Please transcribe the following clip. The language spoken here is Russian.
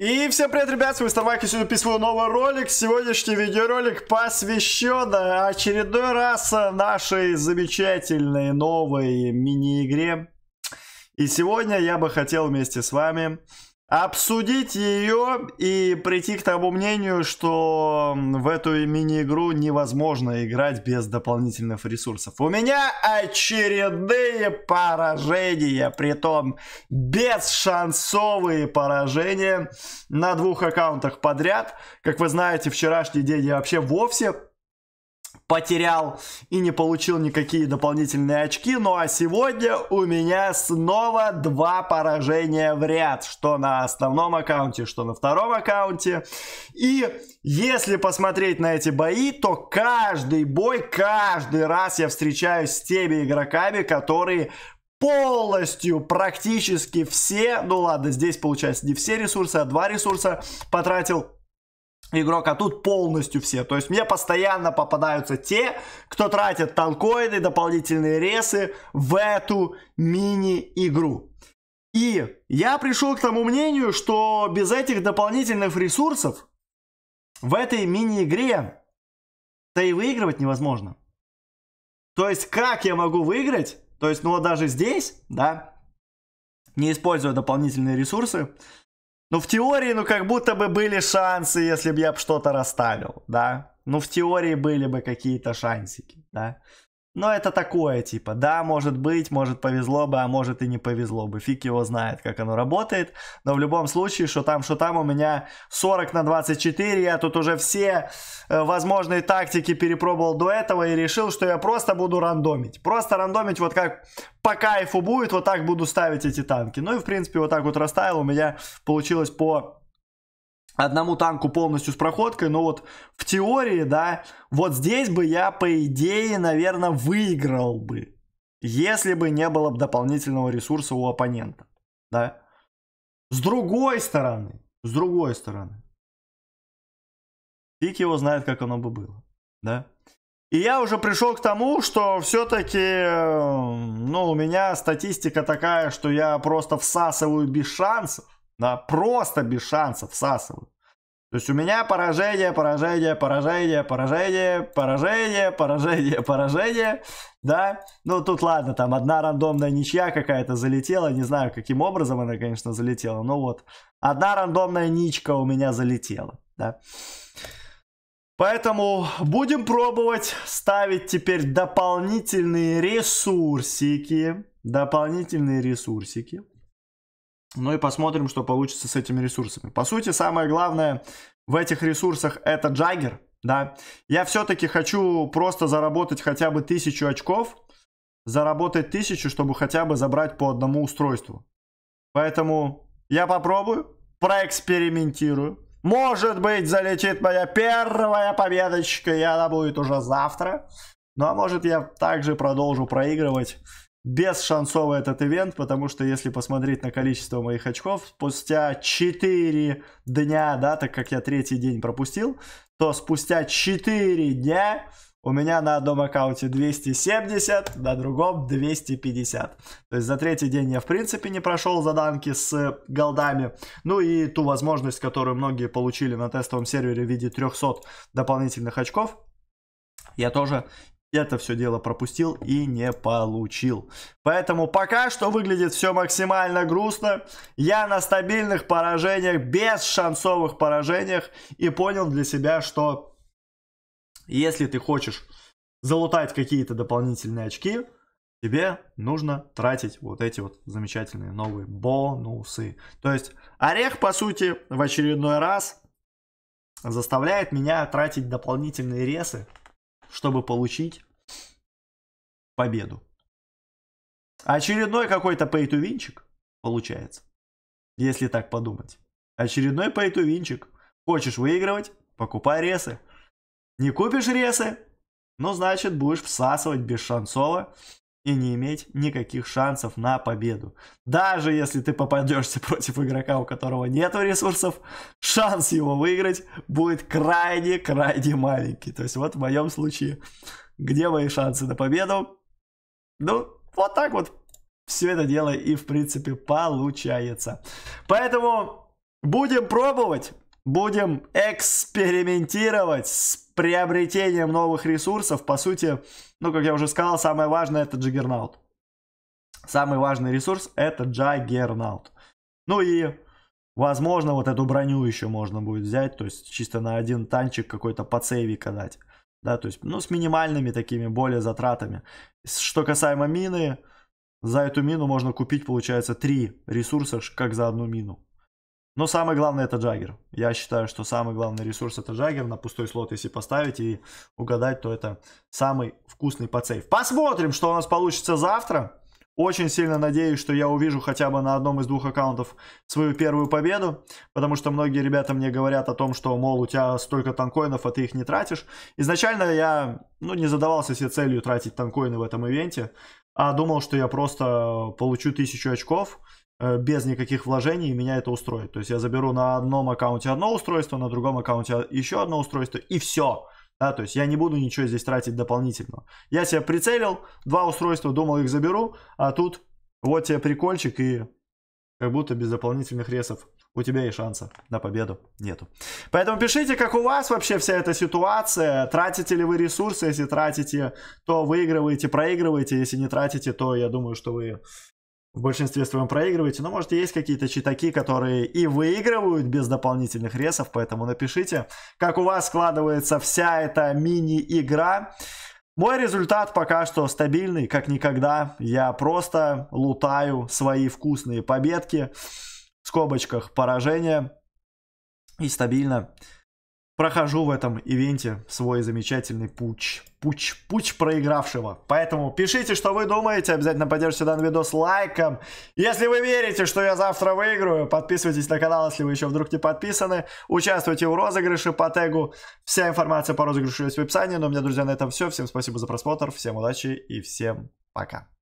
И всем привет, ребят, с вами Стармак, и сегодня записываю новый ролик. Сегодняшний видеоролик посвящен очередной раз нашей замечательной новой мини-игре. И сегодня я бы хотел вместе с вами обсудить ее и прийти к тому мнению, что в эту мини-игру невозможно играть без дополнительных ресурсов. У меня очередные поражения, при том бесшансовые поражения на двух аккаунтах подряд. Как вы знаете, вчерашний день я вообще вовсе потерял и не получил никакие дополнительные очки. Ну а сегодня у меня снова два поражения в ряд, что на основном аккаунте, что на втором аккаунте. И если посмотреть на эти бои, то каждый бой, каждый раз я встречаюсь с теми игроками, которые полностью практически все, ну ладно, здесь получается не все ресурсы, а два ресурса потратил игрок, а тут полностью все. То есть мне постоянно попадаются те, кто тратит танкоиды, дополнительные ресы в эту мини-игру. И я пришел к тому мнению, что без этих дополнительных ресурсов в этой мини-игре да и выигрывать невозможно. То есть как я могу выиграть? То есть, ну вот даже здесь, да, не используя дополнительные ресурсы, ну, в теории, ну, как будто бы были шансы, если бы я что-то расставил, да? Ну, в теории были бы какие-то шансики, да? Но это такое, типа, да, может быть, может повезло бы, а может и не повезло бы. Фиг его знает, как оно работает. Но в любом случае, что там, что там, у меня 40 на 24. Я тут уже все э, возможные тактики перепробовал до этого и решил, что я просто буду рандомить. Просто рандомить вот как по кайфу будет, вот так буду ставить эти танки. Ну и, в принципе, вот так вот расставил. У меня получилось по одному танку полностью с проходкой, но вот в теории, да, вот здесь бы я, по идее, наверное, выиграл бы, если бы не было дополнительного ресурса у оппонента, да. С другой стороны, с другой стороны, фиг его знает, как оно бы было, да. И я уже пришел к тому, что все-таки, э, ну, у меня статистика такая, что я просто всасываю без шансов. Да, просто без шансов всасывают. То есть у меня поражение, поражение, поражение, поражение, поражение, поражение, поражение, да. Ну, тут ладно, там одна рандомная ничья какая-то залетела, не знаю, каким образом она, конечно, залетела, но вот. Одна рандомная ничка у меня залетела, да. Поэтому будем пробовать ставить теперь дополнительные ресурсики, дополнительные ресурсики. Ну и посмотрим, что получится с этими ресурсами. По сути, самое главное в этих ресурсах это джаггер, да. Я все-таки хочу просто заработать хотя бы тысячу очков, заработать тысячу, чтобы хотя бы забрать по одному устройству. Поэтому я попробую, проэкспериментирую. Может быть, залетит моя первая победочка, и она будет уже завтра. Ну а может, я также продолжу проигрывать бесшансовый этот ивент, потому что если посмотреть на количество моих очков, спустя 4 дня, да, так как я третий день пропустил, то спустя 4 дня у меня на одном аккаунте 270, на другом 250. То есть за третий день я в принципе не прошел заданки с голдами. Ну и ту возможность, которую многие получили на тестовом сервере в виде 300 дополнительных очков, я тоже это все дело пропустил и не получил. Поэтому пока что выглядит все максимально грустно. Я на стабильных поражениях, без шансовых поражениях и понял для себя, что если ты хочешь залутать какие-то дополнительные очки, тебе нужно тратить вот эти вот замечательные новые бонусы. То есть орех, по сути, в очередной раз заставляет меня тратить дополнительные ресы чтобы получить победу. Очередной какой-то винчик получается, если так подумать. Очередной винчик. Хочешь выигрывать, покупай ресы. Не купишь ресы, ну значит будешь всасывать без шансово и не иметь никаких шансов на победу. Даже если ты попадешься против игрока, у которого нет ресурсов, шанс его выиграть будет крайне-крайне маленький. То есть вот в моем случае, где мои шансы на победу? Ну, вот так вот все это дело и в принципе получается. Поэтому будем пробовать будем экспериментировать с приобретением новых ресурсов. По сути, ну, как я уже сказал, самое важное это Джиггернаут. Самый важный ресурс это Джаггернаут. Ну и, возможно, вот эту броню еще можно будет взять, то есть чисто на один танчик какой-то подсейвика дать. Да, то есть, ну, с минимальными такими более затратами. Что касаемо мины, за эту мину можно купить, получается, три ресурса, как за одну мину. Но самое главное это Джаггер. Я считаю, что самый главный ресурс это Джаггер. На пустой слот, если поставить и угадать, то это самый вкусный подсейв. Посмотрим, что у нас получится завтра. Очень сильно надеюсь, что я увижу хотя бы на одном из двух аккаунтов свою первую победу, потому что многие ребята мне говорят о том, что, мол, у тебя столько танкоинов, а ты их не тратишь. Изначально я, ну, не задавался себе целью тратить танкоины в этом ивенте, а думал, что я просто получу тысячу очков, Э, без никаких вложений, меня это устроит. То есть я заберу на одном аккаунте одно устройство, на другом аккаунте еще одно устройство, и все. Да, то есть я не буду ничего здесь тратить дополнительно. Я себя прицелил, два устройства, думал их заберу, а тут вот тебе прикольчик и как будто без дополнительных ресов у тебя и шанса на победу нету. Поэтому пишите, как у вас вообще вся эта ситуация. Тратите ли вы ресурсы? Если тратите, то выигрываете, проигрываете. Если не тратите, то я думаю, что вы в большинстве своем проигрываете, но может есть какие-то читаки, которые и выигрывают без дополнительных ресов, поэтому напишите, как у вас складывается вся эта мини-игра. Мой результат пока что стабильный, как никогда. Я просто лутаю свои вкусные победки в скобочках поражения и стабильно прохожу в этом ивенте свой замечательный путь, путь, путь проигравшего. Поэтому пишите, что вы думаете. Обязательно поддержите данный видос лайком. Если вы верите, что я завтра выиграю, подписывайтесь на канал, если вы еще вдруг не подписаны. Участвуйте в розыгрыше по тегу. Вся информация по розыгрышу есть в описании. Но ну, у меня, друзья, на этом все. Всем спасибо за просмотр. Всем удачи и всем пока.